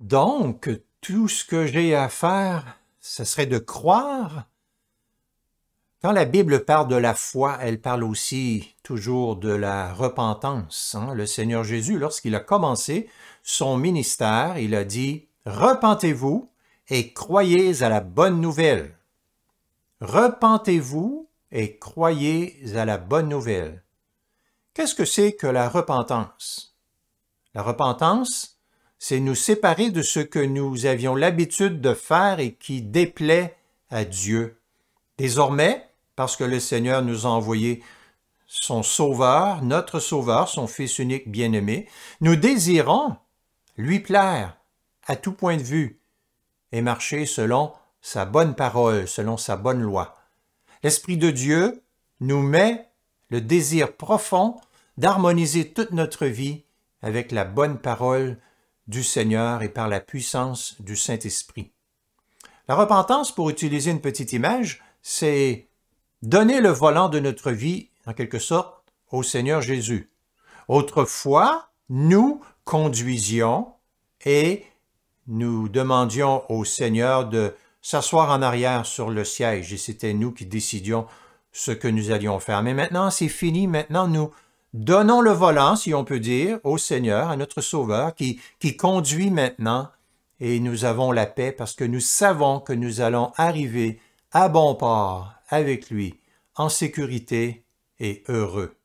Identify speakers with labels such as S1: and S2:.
S1: Donc, tout ce que j'ai à faire, ce serait de croire. Quand la Bible parle de la foi, elle parle aussi toujours de la repentance. Hein. Le Seigneur Jésus, lorsqu'il a commencé son ministère, il a dit « Repentez-vous et croyez à la bonne nouvelle. Repentez-vous et croyez à la bonne nouvelle. Qu'est-ce que c'est que la repentance? La repentance, c'est nous séparer de ce que nous avions l'habitude de faire et qui déplaît à Dieu. Désormais, parce que le Seigneur nous a envoyé son Sauveur, notre Sauveur, son Fils unique bien-aimé, nous désirons lui plaire à tout point de vue et marcher selon sa bonne parole, selon sa bonne loi. L'Esprit de Dieu nous met le désir profond d'harmoniser toute notre vie avec la bonne parole du Seigneur et par la puissance du Saint-Esprit. La repentance, pour utiliser une petite image, c'est donner le volant de notre vie, en quelque sorte, au Seigneur Jésus. Autrefois, nous conduisions et nous demandions au Seigneur de s'asseoir en arrière sur le siège et c'était nous qui décidions ce que nous allions faire. Mais maintenant, c'est fini. Maintenant, nous Donnons le volant, si on peut dire, au Seigneur, à notre Sauveur, qui, conduit maintenant, et nous avons la paix parce que nous savons que nous allons arriver à bon port avec lui, en sécurité et heureux.